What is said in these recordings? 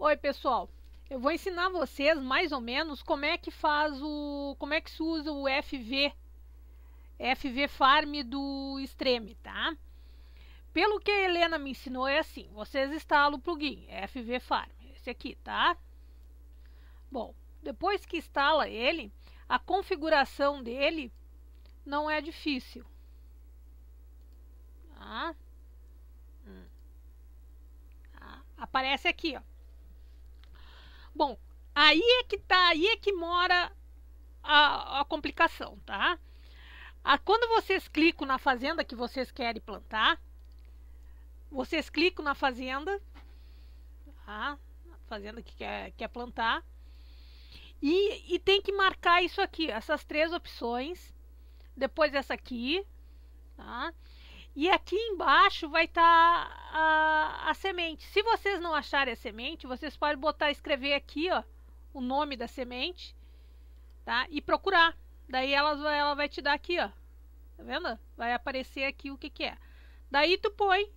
Oi, pessoal. Eu vou ensinar vocês mais ou menos como é que faz o como é que se usa o FV FV Farm do Extreme, tá? Pelo que a Helena me ensinou é assim, vocês instalam o plugin FV Farm, esse aqui, tá? Bom, depois que instala ele, a configuração dele não é difícil. Tá? Hum. tá? Aparece aqui, ó Bom, aí é que tá, aí é que mora a, a complicação, tá? A, ah, quando vocês clicam na fazenda que vocês querem plantar, vocês clicam na fazenda, tá? fazenda que quer, quer plantar, e, e tem que marcar isso aqui, essas três opções, depois essa aqui, tá? E aqui embaixo vai estar tá a, a semente. Se vocês não acharem a semente, vocês podem botar, escrever aqui, ó, o nome da semente, tá? E procurar. Daí ela, ela vai te dar aqui, ó. Tá vendo? Vai aparecer aqui o que que é. Daí tu põe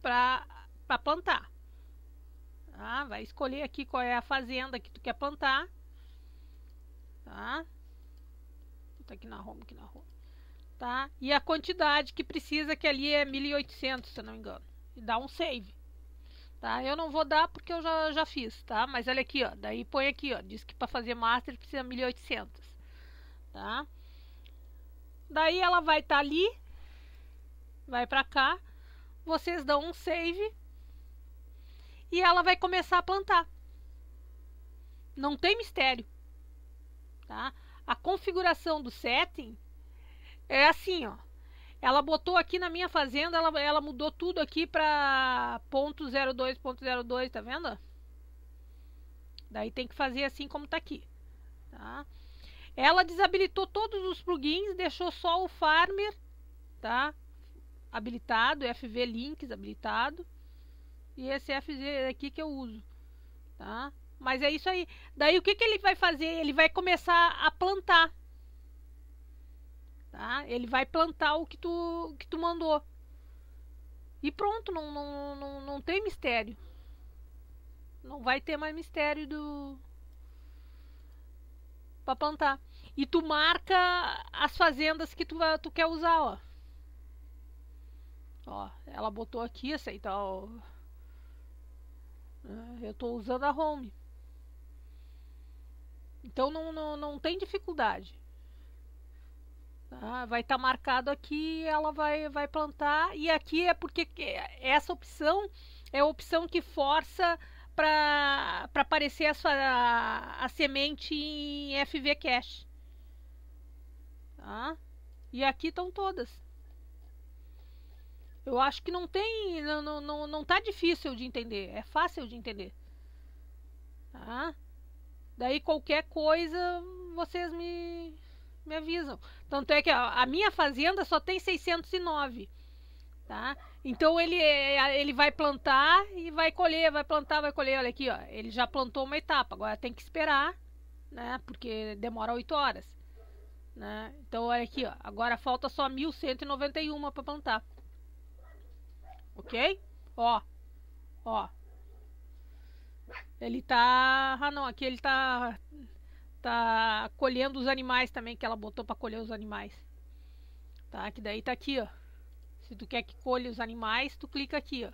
pra, pra plantar. Ah, Vai escolher aqui qual é a fazenda que tu quer plantar. Tá? Tá aqui na home, aqui na home tá? E a quantidade que precisa, que ali é 1.800, se não me engano. E dá um save, tá? Eu não vou dar porque eu já, já fiz, tá? Mas olha aqui, ó. Daí põe aqui, ó. Diz que para fazer master precisa 1.800, tá? Daí ela vai estar tá ali, vai para cá. Vocês dão um save e ela vai começar a plantar. Não tem mistério, tá? A configuração do setting é assim, ó. Ela botou aqui na minha fazenda, ela, ela mudou tudo aqui pra ponto .02, ponto .02, tá vendo? Daí tem que fazer assim como tá aqui, tá? Ela desabilitou todos os plugins, deixou só o Farmer, tá? Habilitado, FV Links habilitado. E esse FV aqui que eu uso, tá? Mas é isso aí. Daí o que, que ele vai fazer? Ele vai começar a plantar. Tá? Ele vai plantar o que tu, que tu mandou. E pronto, não, não, não, não tem mistério. Não vai ter mais mistério do. para plantar. E tu marca as fazendas que tu, tu quer usar, ó. Ó, ela botou aqui essa aí, tal. Tá, ah, eu tô usando a home. Então não, não, não tem dificuldade. Ah, vai estar tá marcado aqui, ela vai, vai plantar. E aqui é porque essa opção é a opção que força para aparecer a, sua, a, a, semente em FV cash ah E aqui estão todas. Eu acho que não tem. Não, não, não, não tá difícil de entender. É fácil de entender. ah Daí qualquer coisa vocês me, me avisam. Tanto é que a, a minha fazenda só tem 609, tá? Então ele, é, é, ele vai plantar e vai colher, vai plantar, vai colher. Olha aqui, ó, ele já plantou uma etapa, agora tem que esperar, né? Porque demora 8 horas. Né? Então olha aqui, ó, agora falta só 1191 para plantar. OK? Ó. Ó. Ele tá, ah não, aqui ele tá tá colhendo os animais também que ela botou para colher os animais. Tá? Que daí tá aqui, ó. Se tu quer que colhe os animais, tu clica aqui, ó.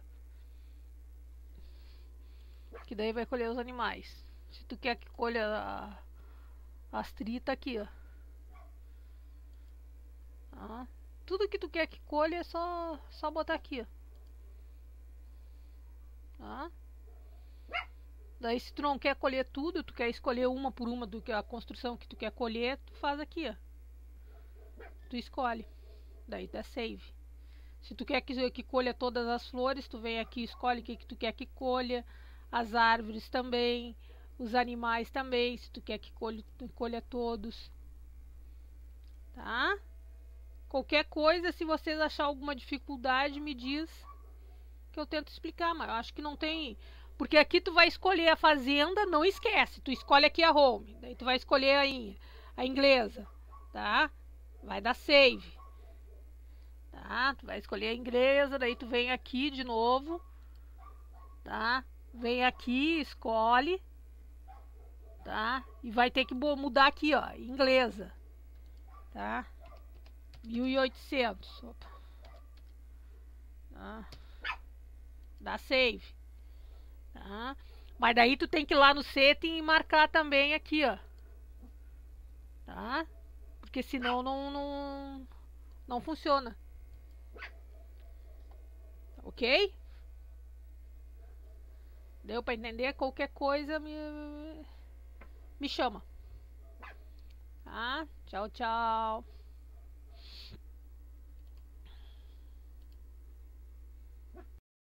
Que daí vai colher os animais. Se tu quer que colha a, as tritas tá aqui, ó. Tá? Tudo que tu quer que colha é só, só botar aqui, ó. Tá? Daí se tu não quer colher tudo, tu quer escolher uma por uma do que a construção que tu quer colher, tu faz aqui, ó. Tu escolhe. Daí dá save. Se tu quer que, que colha todas as flores, tu vem aqui escolhe o que, que tu quer que colha. As árvores também. Os animais também, se tu quer que colha, colha todos. Tá? Qualquer coisa, se vocês achar alguma dificuldade, me diz que eu tento explicar, mas eu acho que não tem porque aqui tu vai escolher a fazenda, não esquece, tu escolhe aqui a home, daí tu vai escolher a, a inglesa, tá? Vai dar save. Tá? Tu vai escolher a inglesa, daí tu vem aqui de novo, tá? Vem aqui, escolhe, tá? E vai ter que mudar aqui, ó, inglesa, tá? 1800, opa. Tá? Dá save. Tá? Mas daí tu tem que ir lá no setting e marcar também aqui, ó. Tá? Porque senão não, não, não funciona. Ok? Deu para entender? Qualquer coisa me, me chama. Tá? Tchau, tchau.